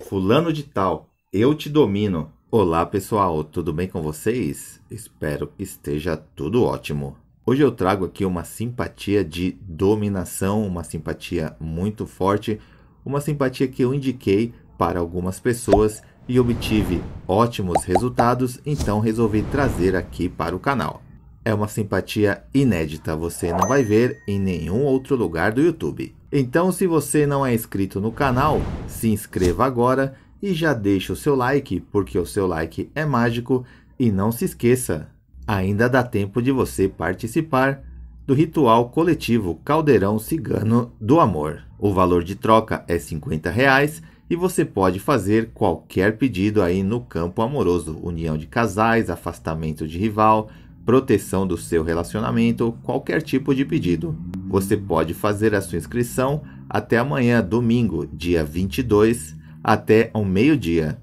Fulano de Tal, eu te domino. Olá pessoal, tudo bem com vocês? Espero que esteja tudo ótimo. Hoje eu trago aqui uma simpatia de dominação, uma simpatia muito forte, uma simpatia que eu indiquei para algumas pessoas e obtive ótimos resultados, então resolvi trazer aqui para o canal é uma simpatia inédita, você não vai ver em nenhum outro lugar do YouTube. Então se você não é inscrito no canal, se inscreva agora e já deixe o seu like, porque o seu like é mágico e não se esqueça, ainda dá tempo de você participar do ritual coletivo Caldeirão Cigano do Amor. O valor de troca é 50 reais e você pode fazer qualquer pedido aí no campo amoroso, união de casais, afastamento de rival, proteção do seu relacionamento, qualquer tipo de pedido. Você pode fazer a sua inscrição até amanhã, domingo, dia 22, até ao meio-dia.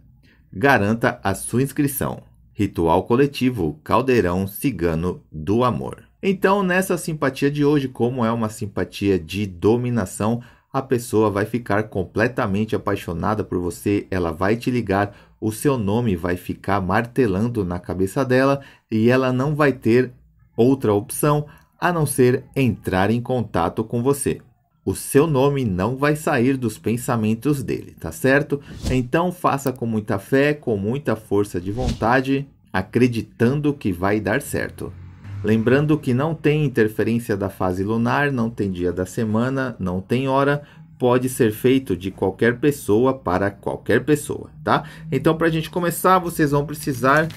Garanta a sua inscrição. Ritual coletivo Caldeirão Cigano do Amor. Então, nessa simpatia de hoje, como é uma simpatia de dominação, a pessoa vai ficar completamente apaixonada por você, ela vai te ligar o seu nome vai ficar martelando na cabeça dela e ela não vai ter outra opção a não ser entrar em contato com você. O seu nome não vai sair dos pensamentos dele, tá certo? Então faça com muita fé, com muita força de vontade, acreditando que vai dar certo. Lembrando que não tem interferência da fase lunar, não tem dia da semana, não tem hora, pode ser feito de qualquer pessoa para qualquer pessoa, tá? Então, para a gente começar, vocês vão precisar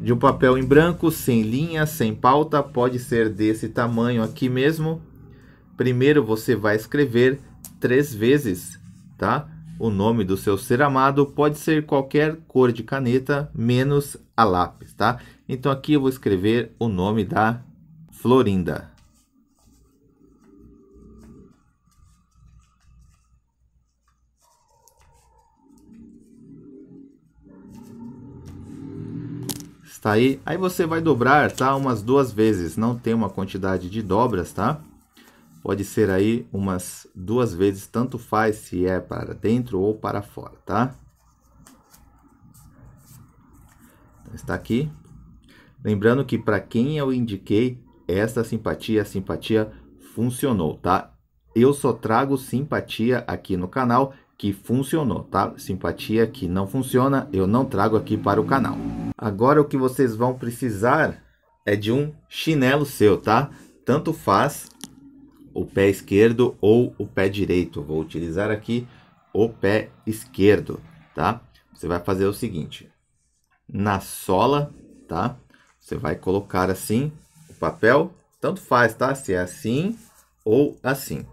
de um papel em branco, sem linha, sem pauta, pode ser desse tamanho aqui mesmo. Primeiro, você vai escrever três vezes, tá? O nome do seu ser amado pode ser qualquer cor de caneta, menos a lápis, tá? Então, aqui eu vou escrever o nome da Florinda. está aí. Aí você vai dobrar, tá? Umas duas vezes. Não tem uma quantidade de dobras, tá? Pode ser aí umas duas vezes, tanto faz se é para dentro ou para fora, tá? Então, está aqui. Lembrando que para quem eu indiquei esta simpatia, a simpatia funcionou, tá? Eu só trago simpatia aqui no canal que funcionou, tá? Simpatia que não funciona, eu não trago aqui para o canal. Agora o que vocês vão precisar é de um chinelo seu, tá? Tanto faz o pé esquerdo ou o pé direito. Vou utilizar aqui o pé esquerdo, tá? Você vai fazer o seguinte. Na sola, tá? Você vai colocar assim o papel. Tanto faz, tá? Se é assim ou assim.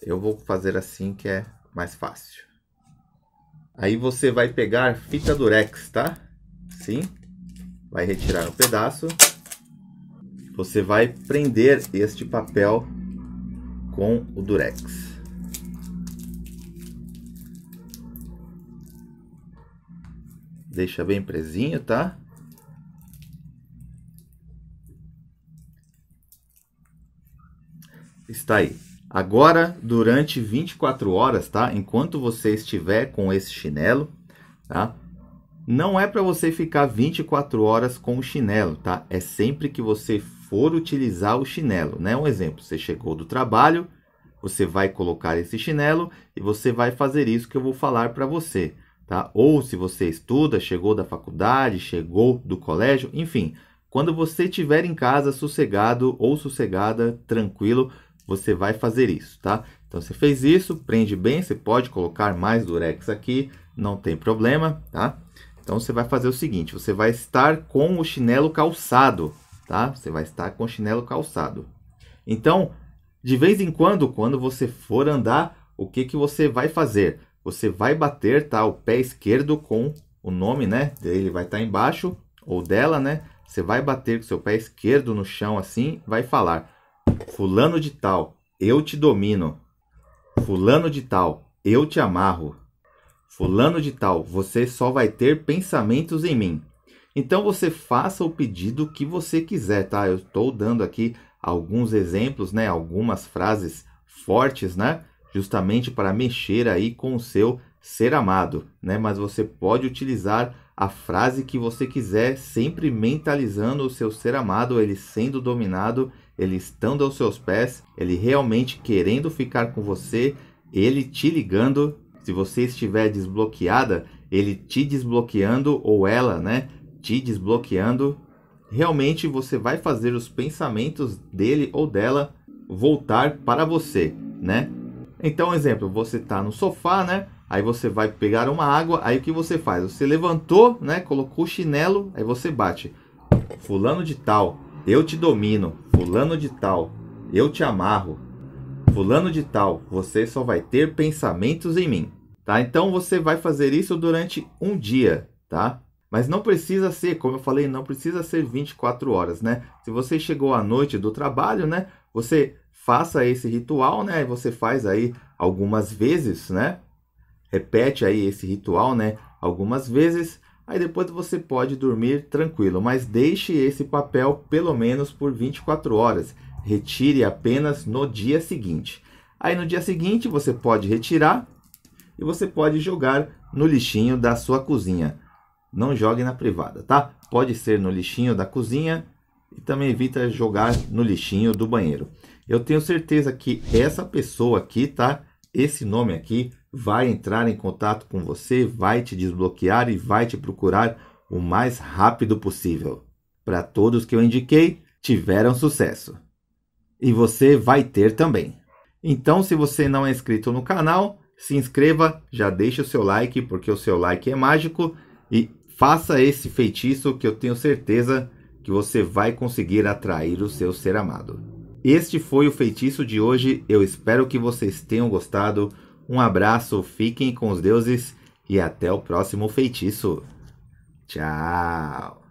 Eu vou fazer assim que é mais fácil. Aí você vai pegar fita durex, tá? Sim. Vai retirar um pedaço. Você vai prender este papel com o durex. Deixa bem presinho, tá? Está aí. Agora, durante 24 horas, tá? Enquanto você estiver com esse chinelo, tá? Não é para você ficar 24 horas com o chinelo, tá? É sempre que você for utilizar o chinelo, né? Um exemplo, você chegou do trabalho, você vai colocar esse chinelo e você vai fazer isso que eu vou falar para você, tá? Ou se você estuda, chegou da faculdade, chegou do colégio, enfim, quando você estiver em casa sossegado ou sossegada, tranquilo, você vai fazer isso, tá? Então você fez isso, prende bem, você pode colocar mais durex aqui, não tem problema, tá? Então você vai fazer o seguinte: você vai estar com o chinelo calçado, tá? Você vai estar com o chinelo calçado. Então, de vez em quando, quando você for andar, o que que você vai fazer? Você vai bater, tá? O pé esquerdo com o nome, né? Ele vai estar embaixo ou dela, né? Você vai bater com seu pé esquerdo no chão assim, vai falar: Fulano de tal, eu te domino. Fulano de tal, eu te amarro. Fulano de Tal, você só vai ter pensamentos em mim. Então você faça o pedido que você quiser, tá? Eu estou dando aqui alguns exemplos, né? Algumas frases fortes, né? Justamente para mexer aí com o seu ser amado, né? Mas você pode utilizar a frase que você quiser, sempre mentalizando o seu ser amado, ele sendo dominado, ele estando aos seus pés, ele realmente querendo ficar com você, ele te ligando se você estiver desbloqueada, ele te desbloqueando ou ela, né, te desbloqueando, realmente você vai fazer os pensamentos dele ou dela voltar para você, né? Então, exemplo, você tá no sofá, né? Aí você vai pegar uma água, aí o que você faz? Você levantou, né? Colocou o chinelo, aí você bate. Fulano de tal, eu te domino. Fulano de tal, eu te amarro. Fulano de tal, você só vai ter pensamentos em mim, tá? Então você vai fazer isso durante um dia, tá? Mas não precisa ser, como eu falei, não precisa ser 24 horas, né? Se você chegou à noite do trabalho, né? Você faça esse ritual, né? Você faz aí algumas vezes, né? Repete aí esse ritual, né? Algumas vezes. Aí depois você pode dormir tranquilo, mas deixe esse papel pelo menos por 24 horas retire apenas no dia seguinte. Aí no dia seguinte você pode retirar e você pode jogar no lixinho da sua cozinha. Não jogue na privada, tá? Pode ser no lixinho da cozinha e também evita jogar no lixinho do banheiro. Eu tenho certeza que essa pessoa aqui, tá? Esse nome aqui vai entrar em contato com você, vai te desbloquear e vai te procurar o mais rápido possível. Para todos que eu indiquei, tiveram sucesso e você vai ter também. Então, se você não é inscrito no canal, se inscreva, já deixe o seu like, porque o seu like é mágico e faça esse feitiço que eu tenho certeza que você vai conseguir atrair o seu ser amado. Este foi o feitiço de hoje, eu espero que vocês tenham gostado. Um abraço, fiquem com os deuses e até o próximo feitiço. Tchau!